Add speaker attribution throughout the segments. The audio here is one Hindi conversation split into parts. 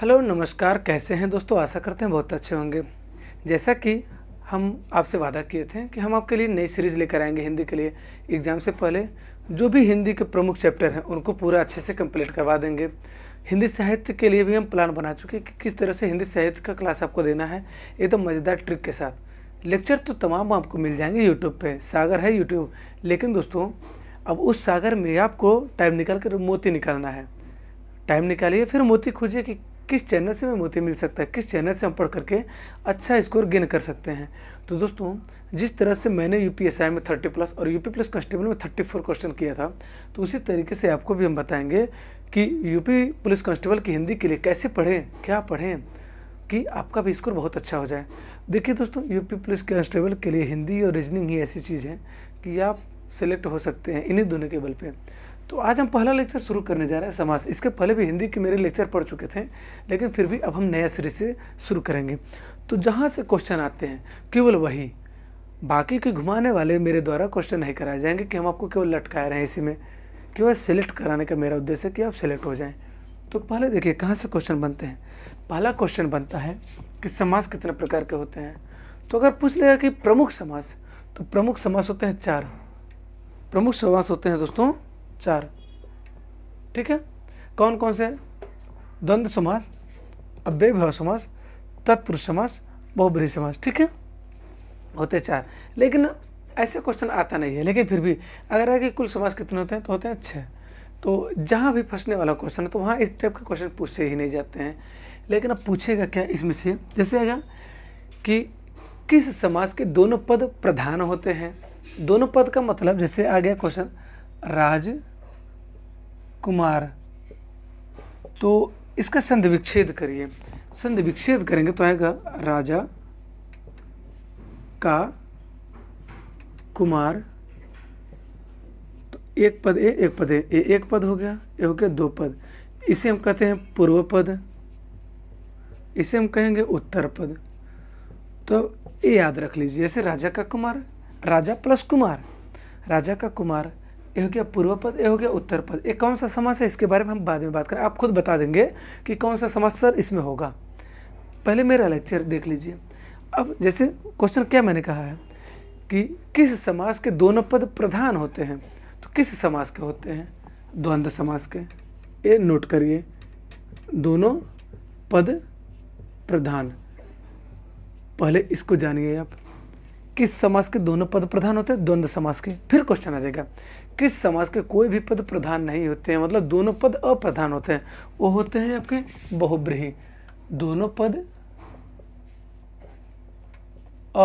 Speaker 1: हेलो नमस्कार कैसे हैं दोस्तों आशा करते हैं बहुत अच्छे होंगे जैसा कि हम आपसे वादा किए थे कि हम आपके लिए नई सीरीज़ लेकर आएंगे हिंदी के लिए एग्ज़ाम से पहले जो भी हिंदी के प्रमुख चैप्टर हैं उनको पूरा अच्छे से कंप्लीट करवा देंगे हिंदी साहित्य के लिए भी हम प्लान बना चुके हैं कि किस तरह से हिंदी साहित्य का क्लास आपको देना है एकदम तो मज़ेदार ट्रिक के साथ लेक्चर तो तमाम आपको मिल जाएंगे यूट्यूब पर सागर है यूट्यूब लेकिन दोस्तों अब उस सागर में आपको टाइम निकाल कर मोती निकालना है टाइम निकालिए फिर मोती खोजिए कि किस चैनल से हमें मोती मिल सकता है किस चैनल से हम पढ़ करके अच्छा स्कोर गेन कर सकते हैं तो दोस्तों जिस तरह से मैंने यू में थर्टी प्लस और यू प्लस कांस्टेबल में थर्टी फोर क्वेश्चन किया था तो उसी तरीके से आपको भी हम बताएंगे कि यूपी पुलिस कांस्टेबल की हिंदी के लिए कैसे पढ़ें क्या पढ़ें कि आपका भी स्कोर बहुत अच्छा हो जाए देखिए दोस्तों यूपी पुलिस कांस्टेबल के लिए हिंदी और रीजनिंग ही ऐसी चीज़ है कि आप सेलेक्ट हो सकते हैं इन्हीं दोनों के बल पर तो आज हम पहला लेक्चर शुरू करने जा रहे हैं समास इसके पहले भी हिंदी के मेरे लेक्चर पढ़ चुके थे लेकिन फिर भी अब हम नया सीरीज से शुरू करेंगे तो जहाँ से क्वेश्चन आते हैं केवल वही बाकी के घुमाने वाले मेरे द्वारा क्वेश्चन नहीं कराए जाएंगे कि हम आपको केवल लटकाए रहे हैं इसी में केवल सेलेक्ट कराने का मेरा उद्देश्य है कि आप सेलेक्ट हो जाएँ तो पहले देखिए कहाँ से क्वेश्चन बनते हैं पहला क्वेश्चन बनता है कि समास कितने प्रकार के होते हैं तो अगर पूछ लेगा कि प्रमुख समास तो प्रमुख समास होते हैं चार प्रमुख समास होते हैं दोस्तों चार ठीक है कौन कौन से द्वंद्व समास अव्यय भाव समास तत्पुरुष समास बहुब्री समास ठीक है होते चार लेकिन ऐसे क्वेश्चन आता नहीं है लेकिन फिर भी अगर है कि कुल समास कितने होते हैं तो होते हैं छः तो जहाँ भी फंसने वाला क्वेश्चन है तो वहाँ इस टाइप के क्वेश्चन पूछे ही नहीं जाते हैं लेकिन अब पूछेगा क्या इसमें से जैसे आएगा कि किस समास के दोनों पद प्रधान होते हैं दोनों पद का मतलब जैसे आ गया क्वेश्चन राज कुमार तो इसका संधि विच्छेद करिए संधि विच्छेद करेंगे तो आएगा राजा का कुमार तो एक पद ए एक पद ए ए एक पद हो गया ये हो गया दो पद इसे हम कहते हैं पूर्व पद इसे हम कहेंगे उत्तर पद तो ये याद रख लीजिए जैसे राजा का कुमार राजा प्लस कुमार राजा का कुमार ये हो गया पूर्व पद ये हो गया उत्तर पद ये कौन सा समास है इसके बारे में हम बाद में बात करें आप खुद बता देंगे कि कौन सा समास सर इसमें होगा पहले मेरा लेक्चर देख लीजिए अब जैसे क्वेश्चन क्या मैंने कहा है कि किस समास के दोनों पद प्रधान होते हैं तो किस समास के होते हैं द्वंद्व समास के ये नोट करिए दोनों पद प्रधान पहले इसको जानिए आप किस समाज के दोनों पद प्रधान होते हैं द्वंद्व समाज के फिर क्वेश्चन आ जाएगा किस समाज के कोई भी पद प्रधान नहीं होते हैं मतलब दोनों पद अप्रधान होते हैं वो होते हैं आपके बहुब्रही दोनों पद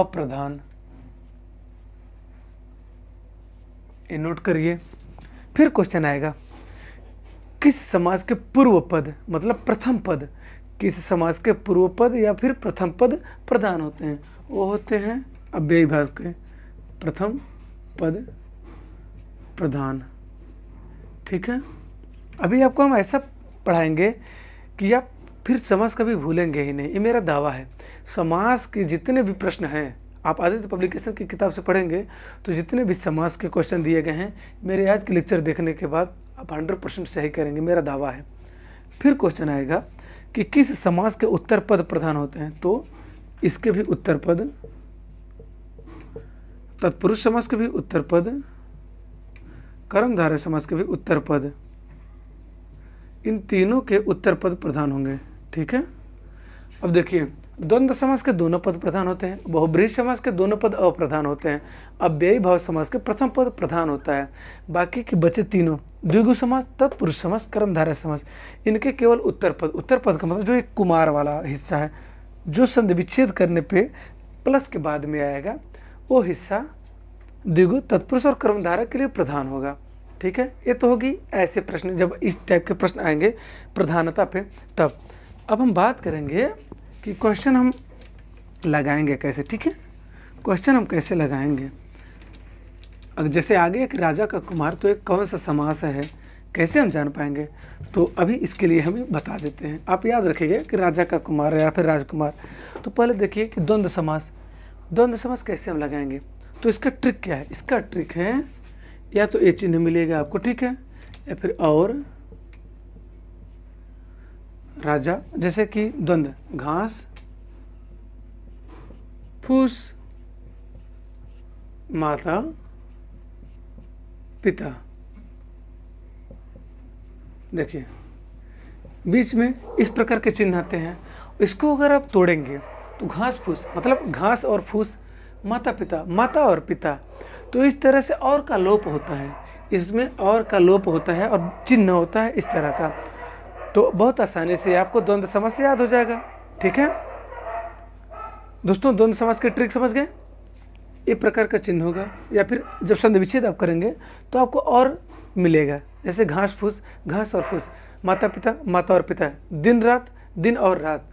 Speaker 1: अप्रधान ये नोट करिए फिर क्वेश्चन आएगा किस समाज के पूर्व पद मतलब प्रथम पद किस समाज के पूर्व पद या फिर प्रथम पद प्रधान होते हैं वो होते हैं अव्यय भाव के प्रथम पद प्रधान ठीक है अभी आपको हम ऐसा पढ़ाएंगे कि आप फिर समाज कभी भूलेंगे ही नहीं ये मेरा दावा है समाज के जितने भी प्रश्न हैं आप आदित्य पब्लिकेशन की किताब से पढ़ेंगे तो जितने भी समाज के क्वेश्चन दिए गए हैं मेरे आज के लेक्चर देखने के बाद आप हंड्रेड परसेंट सही करेंगे मेरा दावा है फिर क्वेश्चन आएगा कि किस समाज के उत्तर पद प्रधान होते हैं तो इसके भी उत्तर पद तत्पुरुष समास के भी उत्तर पद कर्मधारय समास के भी उत्तर पद इन तीनों के उत्तर पद प्रधान होंगे ठीक है अब देखिए द्वंद्व समास के दोनों पद प्रधान होते हैं बहुब्रीह समास के दोनों पद अप्रधान होते हैं अब व्ययी भाव समास के प्रथम पद प्रधान होता है बाकी के बचे तीनों द्विगु समास तत्पुरुष समास कर्मधारय समास इनके केवल उत्तर पद उत्तर पद का मतलब जो एक कुमार वाला हिस्सा है जो संधि विच्छेद करने पे प्लस के बाद में आएगा वो हिस्सा द्विगु तत्पुरुष और कर्मधारक के लिए प्रधान होगा ठीक है ये तो होगी ऐसे प्रश्न जब इस टाइप के प्रश्न आएंगे प्रधानता पे तब अब हम बात करेंगे कि क्वेश्चन हम लगाएंगे कैसे ठीक है क्वेश्चन हम कैसे लगाएंगे अब जैसे आगे कि राजा का कुमार तो एक कौन सा समास है कैसे हम जान पाएंगे तो अभी इसके लिए हम बता देते हैं आप याद रखिएगा कि राजा का कुमार या फिर राजकुमार तो पहले देखिए कि द्वंद्व समास द्वंद्व समास कैसे हम लगाएंगे तो इसका ट्रिक क्या है इसका ट्रिक है या तो ये चिन्ह मिलेगा आपको ठीक है या फिर और राजा जैसे कि द्वंद घास फूस माता पिता देखिए बीच में इस प्रकार के चिन्ह आते हैं इसको अगर आप तोड़ेंगे तो घास फूस मतलब घास और फूस माता पिता माता और पिता तो इस तरह से और का लोप होता है इसमें और का लोप होता है और चिन्ह होता है इस तरह का तो बहुत आसानी से आपको द्वंद्व समाज से याद हो जाएगा ठीक है दोस्तों द्वंद्व समास की ट्रिक समझ गए ये प्रकार का चिन्ह होगा या फिर जब संध विच्छेद आप करेंगे तो आपको और मिलेगा जैसे घास फूस घास और फूस माता पिता माता और पिता दिन रात दिन और रात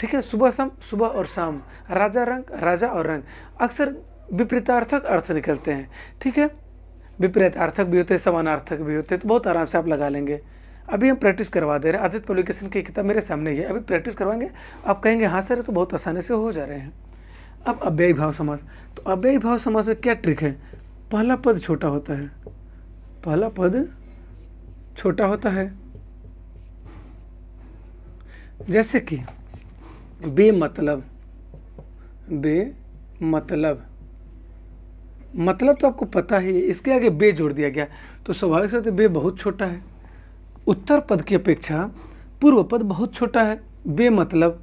Speaker 1: ठीक है सुबह शाम सुबह और शाम राजा रंग राजा और रंग अक्सर विपरीतार्थक अर्थ निकलते हैं ठीक है विपरीतार्थक भी होते हैं समानार्थक भी होते हैं तो बहुत आराम से आप लगा लेंगे अभी हम प्रैक्टिस करवा दे रहे हैं आदित्य पब्लिकेशन की किताब मेरे सामने ही है अभी प्रैक्टिस करवाएंगे आप कहेंगे हाँ सर तो बहुत आसानी से हो जा रहे हैं अब अव्ययी भाव समाज तो अव्ययी भाव समाज में क्या ट्रिक है पहला पद छोटा होता है पहला पद छोटा होता है जैसे कि बेमतलब बे मतलब मतलब तो आपको पता ही है इसके आगे बे जोड़ दिया गया तो स्वाभाविक से तो बे बहुत छोटा है उत्तर पद की अपेक्षा पूर्व पद बहुत छोटा है बे मतलब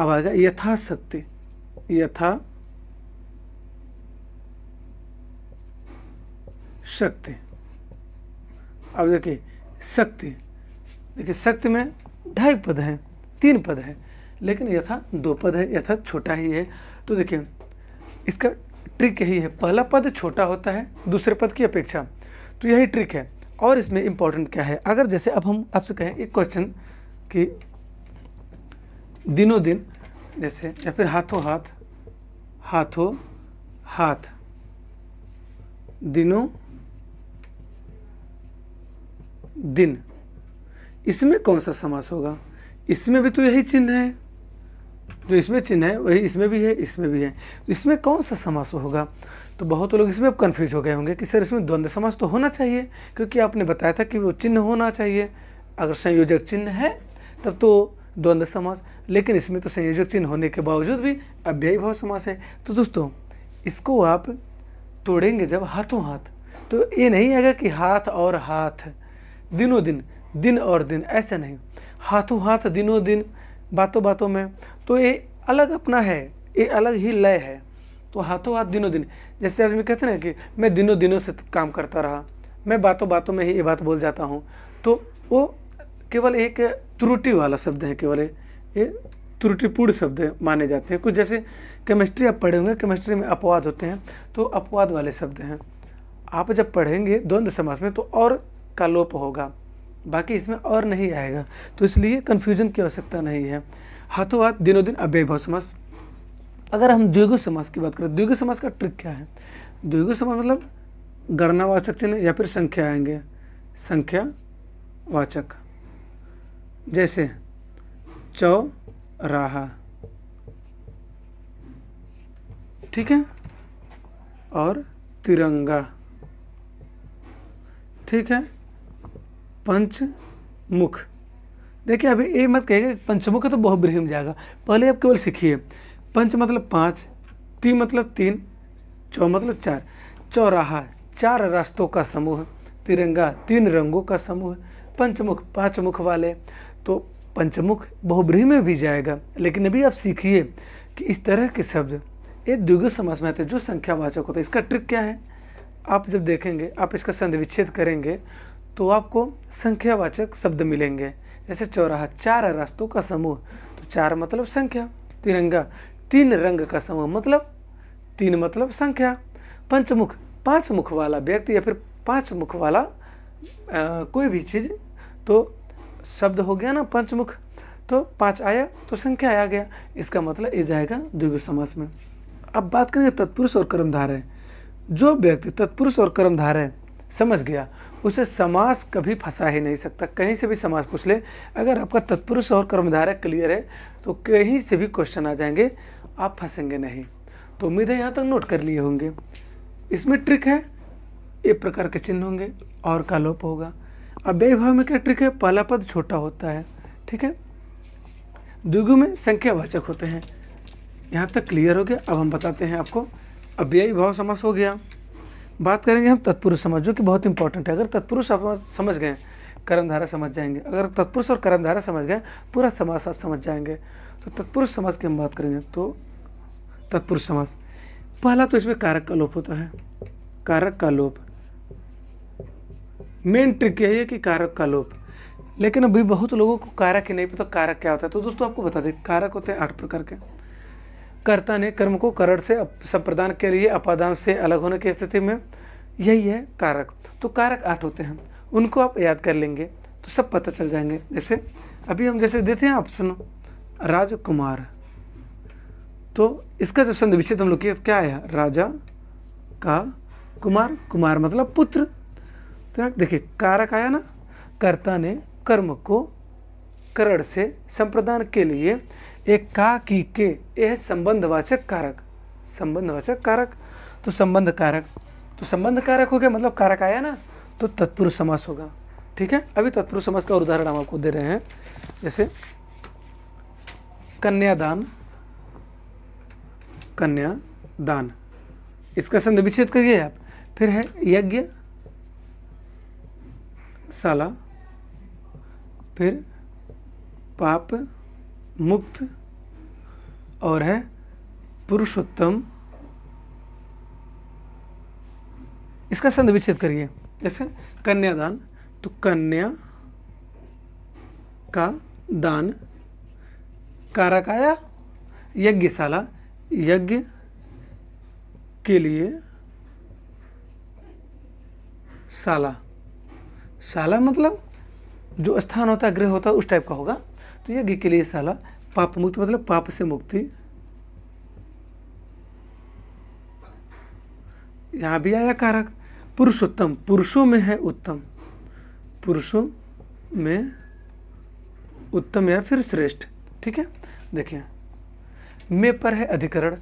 Speaker 1: अब गया यथाशक्ति यथा शक्ति अब देखिए शक्ति देखिए शक्ति में ढाई पद हैं तीन पद हैं लेकिन यथा दो पद है यथा छोटा ही है तो देखिए इसका ट्रिक यही है पहला पद छोटा होता है दूसरे पद की अपेक्षा तो यही ट्रिक है और इसमें इम्पोर्टेंट क्या है अगर जैसे अब हम आपसे कहें एक क्वेश्चन कि दिनों दिन जैसे या फिर हाथों हाथ हाथों हाथ दिनों दिन इसमें कौन सा समास होगा इसमें भी तो यही चिन्ह है जो इसमें चिन्ह है वही इसमें भी है इसमें भी है तो इसमें कौन सा समास होगा तो बहुत लोग इसमें अब कन्फ्यूज हो गए होंगे कि सर इसमें द्वंद्व समास तो होना चाहिए क्योंकि आपने बताया था कि वो चिन्ह होना चाहिए अगर संयोजक चिन्ह है तब तो द्वंद्व समास लेकिन इसमें तो संयोजक चिन्ह होने के बावजूद भी अव्ययी भाव समास है तो दोस्तों इसको आप तोड़ेंगे जब हाथों हाथ तो ये नहीं आएगा कि हाथ और हाथ दिनों दिन दिन और दिन ऐसा नहीं हाथों हाथ दिनों दिन बातों बातों में तो ये अलग अपना है ये अलग ही लय है तो हाथों हाथ दिनों दिन जैसे आदमी कहते हैं ना कि मैं दिनों दिनों से काम करता रहा मैं बातों बातों में ही ये बात बोल जाता हूँ तो वो केवल एक त्रुटि वाला शब्द है केवल ये त्रुटिपूर्ण शब्द माने जाते हैं कुछ जैसे केमिस्ट्री आप पढ़े होंगे केमिस्ट्री में अपवाद होते हैं तो अपवाद वाले शब्द हैं आप जब पढ़ेंगे द्वंद्व समाज में तो और का लोप होगा बाकी इसमें और नहीं आएगा तो इसलिए कन्फ्यूजन की आवश्यकता नहीं है हाथों हाथ दिनों दिन अव्यभव समास अगर हम द्विगु समास की बात करें द्विगु समास का ट्रिक क्या है द्विगु समास मतलब गणनावाचक चिन्ह या फिर संख्या आएंगे संख्या वाचक जैसे चौराहा ठीक है और तिरंगा ठीक है पंचमुख देखिए अभी ये मत कहिएगा पंचमुख तो बहुत ब्रह्म जाएगा पहले आप केवल सीखिए पंच मतलब पाँच तीन मतलब तीन चौ मतलब चार चौराहा चार रास्तों का समूह तिरंगा तीन रंगों का समूह पंचमुख पाँच मुख वाले तो पंचमुख बहुब्रीह में भी जाएगा लेकिन अभी आप सीखिए कि इस तरह के शब्द ये द्विगु समाज में आते हैं जो संख्यावाचक होता है इसका ट्रिक क्या है आप जब देखेंगे आप इसका संधिविच्छेद करेंगे तो आपको संख्यावाचक शब्द मिलेंगे जैसे चौराहा चार रास्तों का समूह तो चार मतलब संख्या तिरंगा तीन रंग का समूह मतलब तीन मतलब संख्या पंचमुख पांच मुख वाला व्यक्ति या फिर पांच मुख वाला आ, कोई भी चीज़ तो शब्द हो गया ना पंचमुख तो पांच आया तो संख्या आ गया इसका मतलब ये जाएगा द्विगु समास में अब बात करेंगे तत्पुरुष और कर्मधारय जो व्यक्ति तत्पुरुष और कर्मधारय समझ गया उसे समास कभी फंसा ही नहीं सकता कहीं से भी समास पूछ ले अगर आपका तत्पुरुष और कर्मधारक क्लियर है तो कहीं से भी क्वेश्चन आ जाएंगे आप फंसेंगे नहीं तो उम्मीद है यहाँ तक नोट कर लिए होंगे इसमें ट्रिक है एक प्रकार के चिन्ह होंगे और का लोप होगा अब भाव में क्या ट्रिक है पहला पद छोटा होता है ठीक है द्विगु में संख्यावाचक होते हैं यहाँ तक क्लियर हो गया अब हम बताते हैं आपको अब व्यय भाव समास हो गया बात करेंगे हम तत्पुरुष समाज जो कि बहुत इंपॉर्टेंट है अगर तत्पुरुष आप समझ गए कर्मधारा समझ जाएंगे अगर तत्पुरुष और कर्मधारा समझ गए पूरा समाज आप समझ जाएंगे तो तत्पुरुष समाज की हम बात करेंगे तो तत्पुरुष समाज पहला तो इसमें कारक का लोप होता है कारक का लोप मेन ट्रिक यही है कि कारक का लोप लेकिन अभी बहुत लोगों को कारक ही नहीं पता कारक क्या होता है तो दोस्तों आपको बता दें कारक होते हैं आठ प्रकार के कर्ता ने कर्म को करड़ से संप्रदान के लिए अपादान से अलग होने की स्थिति में यही है कारक तो कारक आठ होते हैं उनको आप याद कर लेंगे तो सब पता चल जाएंगे जैसे अभी हम जैसे देते हैं ऑप्शन राजकुमार तो इसका जब संधि विच्छेद हम लोग किया क्या आया राजा का कुमार कुमार मतलब पुत्र तो यहाँ देखिए कारक आया ना कर्ता ने कर्म को करण से संप्रदान के लिए की के यह संबंधवाचक कारक संबंधवाचक कारक तो संबंध कारक तो संबंध कारक हो गया मतलब कारक आया ना तो तत्पुरुष समास होगा ठीक है अभी तत्पुरुष समास का उदाहरण हम आपको दे रहे हैं जैसे कन्यादान कन्या दान इसका संध विच्छेद करिए आप फिर है यज्ञ साला फिर पाप मुक्त और है पुरुषोत्तम इसका संध विच्छेद करिए जैसे कन्यादान तो कन्या का दान काराकाया यज्ञशाला यज्ञ के लिए शाला शाला मतलब जो स्थान होता है गृह होता है उस टाइप का होगा तो यज्ञ के लिए साला पाप मुक्त मतलब पाप से मुक्ति यहां भी आया कारक पुरुषोत्तम पुरुषों में है उत्तम पुरुषों में उत्तम या फिर श्रेष्ठ ठीक है देखिए में पर है अधिकरण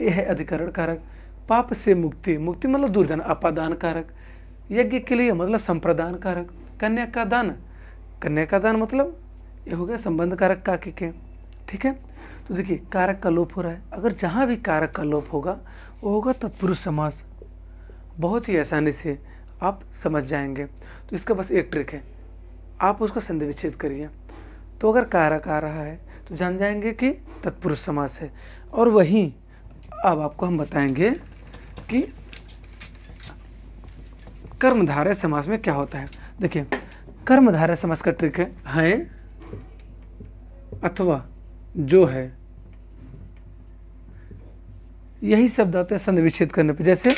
Speaker 1: ये है अधिकरण कारक पाप से मुक्ति मुक्ति मतलब दूर जाना अपादान कारक यज्ञ के लिए मतलब संप्रदान कारक कन्या का दान कन्या का दान मतलब ये हो गया संबंध कारक का के ठीक है तो देखिए कारक का लोप हो रहा है अगर जहाँ भी कारक का लोप होगा वो होगा तत्पुरुष समास बहुत ही आसानी से आप समझ जाएंगे तो इसका बस एक ट्रिक है आप उसका संधि विच्छेद करिए तो अगर कारक आ रहा है तो जान जाएंगे कि तत्पुरुष समास है और वहीं अब आपको हम बताएंगे कि कर्मधारय समास में क्या होता है देखिए कर्मधारय समास का ट्रिक है हैं अथवा जो है यही शब्द आते हैं संधिविच्छेद करने पर जैसे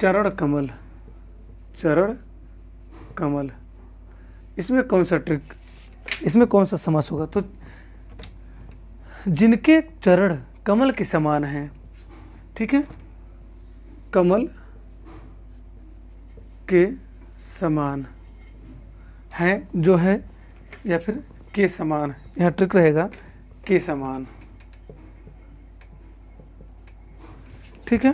Speaker 1: चरण कमल चरण कमल इसमें कौन सा ट्रिक इसमें कौन सा समास होगा तो जिनके चरण कमल के समान हैं ठीक है कमल के समान हैं जो है या फिर के समान यहाँ ट्रिक रहेगा के समान ठीक है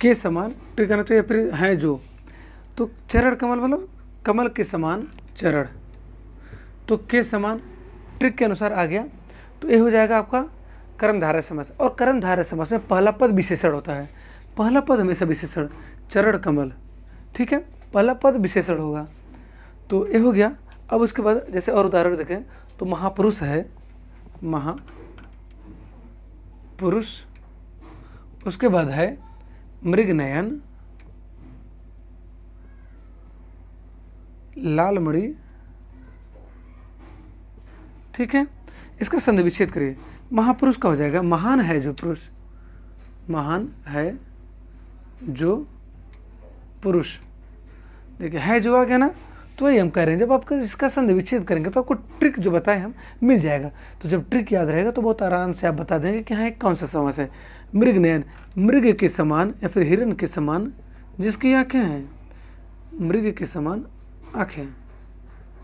Speaker 1: के समान ट्रिक आना चाहिए फिर है जो तो चरण कमल मतलब कमल के समान चरण तो के समान ट्रिक के अनुसार आ गया तो ये हो जाएगा आपका कर्मधारय समास और कर्मधारय समास में पहला पद विशेषण होता है पहला पद हमेशा विशेषण चरण कमल ठीक है पहला पद विशेषण होगा तो ये हो गया अब उसके बाद जैसे और उदाहरण देखें तो महापुरुष है महा पुरुष उसके बाद है मृगनयन लालमणि ठीक है इसका संधि विच्छेद करिए महापुरुष का हो जाएगा महान है जो पुरुष महान है जो पुरुष देखिए है जो आ गया ना तो वही हम कह रहे हैं जब आपका इसका संधि विच्छेद करेंगे तो आपको ट्रिक जो बताएं हम मिल जाएगा तो जब ट्रिक याद रहेगा तो बहुत आराम से आप बता देंगे कि हाँ एक कौन सा समास है मृग नयन मृग के समान या फिर हिरण के समान जिसकी आँखें हैं मृग के समान आँखें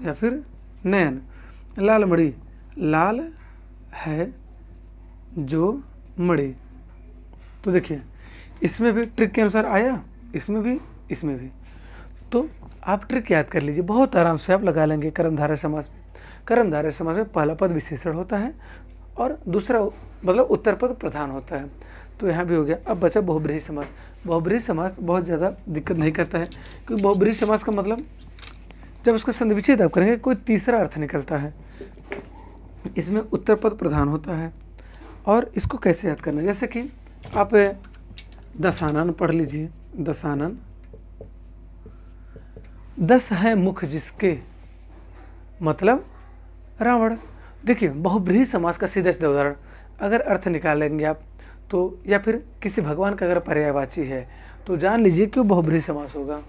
Speaker 1: या फिर नयन लाल मड़ी लाल है जो मड़ी तो देखिए इसमें भी ट्रिक के अनुसार आया इसमें भी इसमें भी तो आप ट्रिक याद कर लीजिए बहुत आराम से आप लगा लेंगे कर्मधारय समाज में कर्मधारय समाज में पहला पद विशेषण होता है और दूसरा मतलब उत्तर पद प्रधान होता है तो यहाँ भी हो गया अब बचा बहुब्रीही समाज बहुब्रीही समाज बहुत ज़्यादा दिक्कत नहीं करता है क्योंकि बहुब्रीही समाज का मतलब जब उसका संधिविच्छेद आप करेंगे कोई तीसरा अर्थ निकलता है इसमें उत्तर पद प्रधान होता है और इसको कैसे याद करना जैसे कि आप दशानन पढ़ लीजिए दशानन दस है मुख जिसके मतलब रावण देखिए बहुब्रीही समाज का सीधा सीधा उदाहरण अगर अर्थ निकालेंगे आप तो या फिर किसी भगवान का अगर पर्यायवाची है तो जान लीजिए कि वो बहुब्रीही समास होगा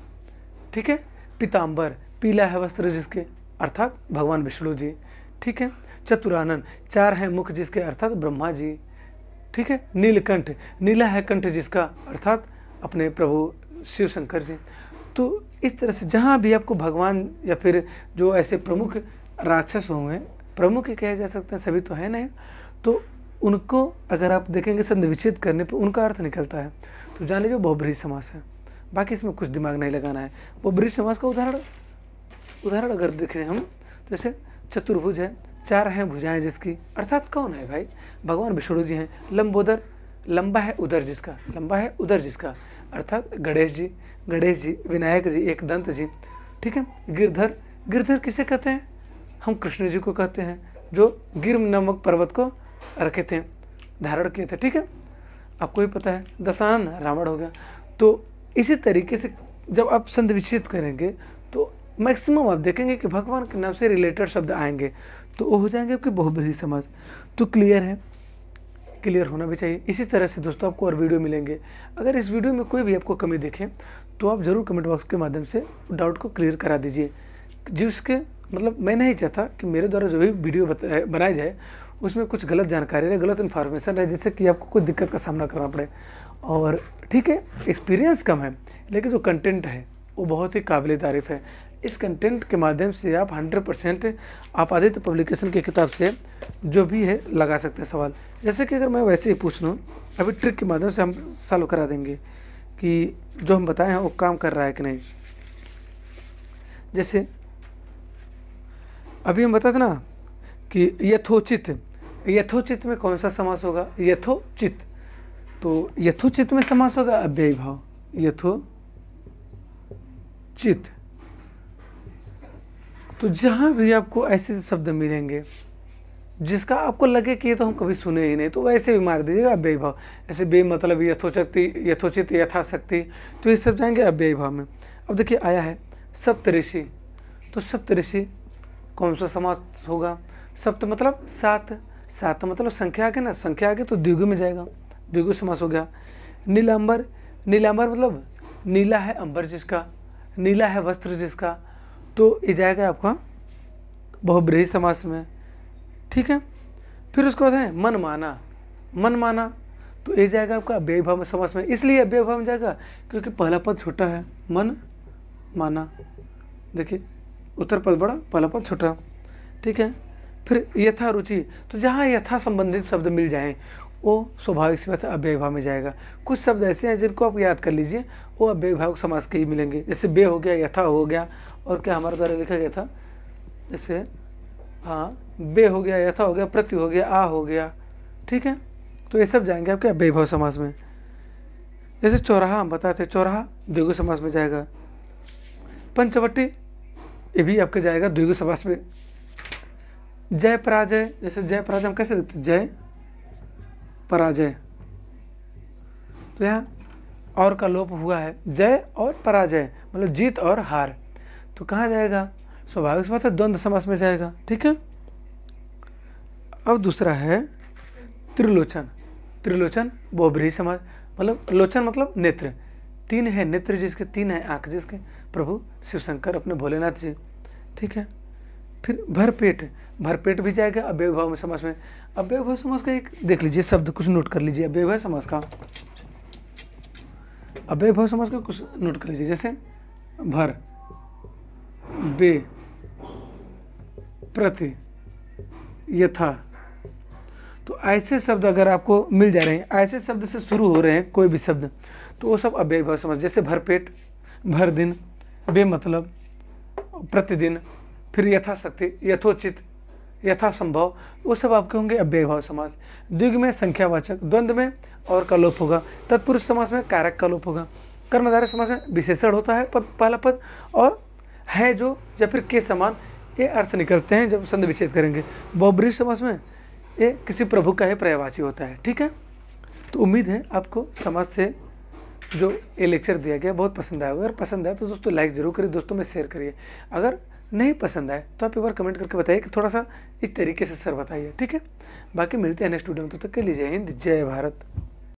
Speaker 1: ठीक है पीताम्बर पीला है वस्त्र जिसके अर्थात भगवान विष्णु जी ठीक है चतुरानन चार है मुख जिसके अर्थात ब्रह्मा जी ठीक है नीलकंठ नीला है कंठ जिसका अर्थात अपने प्रभु शिव शंकर जी तो इस तरह से जहाँ भी आपको भगवान या फिर जो ऐसे प्रमुख राक्षस होंगे प्रमुख कहे जा सकते हैं सभी तो है नहीं तो उनको अगर आप देखेंगे विचित करने पर उनका अर्थ निकलता है तो जान लीजिए बहुब्रीज समास है बाकी इसमें कुछ दिमाग नहीं लगाना है बहुब्रीही समास का उदाहरण उदाहरण अगर देखें हम जैसे चतुर्भुज है चार हैं भुजाएं जिसकी अर्थात कौन है भाई भगवान विष्णु जी हैं लंबोदर लंबा है उधर जिसका लंबा है उधर जिसका अर्थात गणेश जी गणेश जी विनायक जी एक दंत जी ठीक है गिरधर गिरधर किसे कहते हैं हम कृष्ण जी को कहते हैं जो गिर नमक पर्वत को रखे थे धारण किए थे ठीक है आपको ही पता है दशान रावण हो गया तो इसी तरीके से जब आप संधि विच्छेद करेंगे तो मैक्सिमम आप देखेंगे कि भगवान के नाम से रिलेटेड शब्द आएंगे तो वो हो जाएंगे आपके बहुबरी समाज तो क्लियर है क्लियर होना भी चाहिए इसी तरह से दोस्तों आपको और वीडियो मिलेंगे अगर इस वीडियो में कोई भी आपको कमी दिखे तो आप ज़रूर कमेंट बॉक्स के माध्यम से डाउट को क्लियर करा दीजिए जिसके मतलब मैं नहीं चाहता कि मेरे द्वारा जो भी वीडियो बनाया जाए उसमें कुछ गलत जानकारी रहे गलत इन्फॉर्मेशन रहे जिससे कि आपको कोई दिक्कत का सामना करना पड़े और ठीक है एक्सपीरियंस कम है लेकिन जो कंटेंट है वो बहुत ही काबिल तारीफ़ है इस कंटेंट के माध्यम से आप 100 परसेंट आप आदित्य पब्लिकेशन की किताब से जो भी है लगा सकते हैं सवाल जैसे कि अगर मैं वैसे ही पूछ लूँ अभी ट्रिक के माध्यम से हम सॉल्व करा देंगे कि जो हम बताए हैं वो काम कर रहा है कि नहीं जैसे अभी हम बताते ना कि यथोचित यथोचित में कौन सा समास होगा यथोचित तो यथोचित में समास होगा अव्यय भाव यथोचित तो जहाँ भी आपको ऐसे शब्द मिलेंगे जिसका आपको लगे कि ये तो हम कभी सुने ही नहीं तो वैसे भी मार दीजिएगा अव्यय भाव ऐसे बे मतलब यथोचक्ति यथोचित यथाशक्ति तो ये सब जाएंगे अव्यय भाव में अब देखिए आया है सप्तऋषि तो सप्तऋषि कौन सा समास होगा सप्त मतलब सात सात मतलब संख्या आगे ना संख्या आगे तो द्विगु में जाएगा द्विगु समास हो गया नीलांबर नीलांबर मतलब नीला है अंबर जिसका नीला है वस्त्र जिसका तो ये जाएगा आपका बहुब्रीही समास में ठीक है फिर उसके बाद है मन माना मन माना तो ये जाएगा आपका व्ययभाव समास में इसलिए व्ययभाव में जाएगा क्योंकि पहला पद छोटा है मन माना देखिए उत्तर पद बड़ा पहला पद छोटा ठीक है फिर यथा रुचि तो जहाँ यथा संबंधित शब्द मिल जाए वो स्वाभाविक सी बात है अव्यय भाव में जाएगा कुछ शब्द ऐसे हैं जिनको आप याद कर लीजिए वो अव्यय भाव समाज के ही मिलेंगे जैसे बे हो गया यथा हो गया और क्या हमारे द्वारा लिखा गया था जैसे हाँ बे हो गया यथा हो गया प्रति हो गया आ हो गया ठीक है तो ये सब जाएंगे आपके अव्यय भाव समाज में जैसे चौराहा हम बताते चौराहा द्विगु समाज में जाएगा पंचवटी ये भी आपके जाएगा द्विगु समाज में जय पराजय जैसे जय पराजय हम कैसे लिखते जय पराजय तो यहाँ और का लोप हुआ है जय और पराजय मतलब जीत और हार तो कहाँ जाएगा स्वाभाविक समाज है द्वंद्व समास में जाएगा ठीक है अब दूसरा है त्रिलोचन त्रिलोचन बोबरी समाज मतलब लोचन मतलब नेत्र तीन है नेत्र जिसके तीन है आंख जिसके प्रभु शिवशंकर अपने भोलेनाथ जी ठीक है फिर भरपेट भरपेट भी जाएगा अव्यवभाव समास में अव्यवभाव समास का एक देख लीजिए शब्द कुछ नोट कर लीजिए अव्यवभाव समास का अव्यवभाव समास का कुछ नोट कर लीजिए जैसे भर बे प्रति यथा तो ऐसे शब्द अगर आपको मिल जा रहे हैं ऐसे शब्द से शुरू हो रहे हैं कोई भी शब्द तो वो सब अव्यवभाव समास जैसे भरपेट भर दिन बे मतलब प्रतिदिन फिर यथाशक्ति यथोचित यथासंभव वो सब आपके होंगे अव्ययभाव समास द्विग में संख्यावाचक द्वंद्व में और का लोप होगा तत्पुरुष समास में कारक का लोप होगा कर्मधारय समास में विशेषण होता है पद पहला पद और है जो या फिर के समान ये अर्थ निकलते हैं जब संध विच्छेद करेंगे बहुब्रीज समास में ये किसी प्रभु का ही प्रयवाची होता है ठीक है तो उम्मीद है आपको समाज से जो ये लेक्चर दिया गया बहुत पसंद आया होगा अगर पसंद आया तो दोस्तों लाइक ज़रूर करिए दोस्तों में शेयर करिए अगर नहीं पसंद आए तो आप एक बार कमेंट करके बताइए कि थोड़ा सा इस तरीके से सर बताइए ठीक है बाकी मिलते हैं नेक्स्ट वीडियो में तब तो तक के लिए जय हिंद जय भारत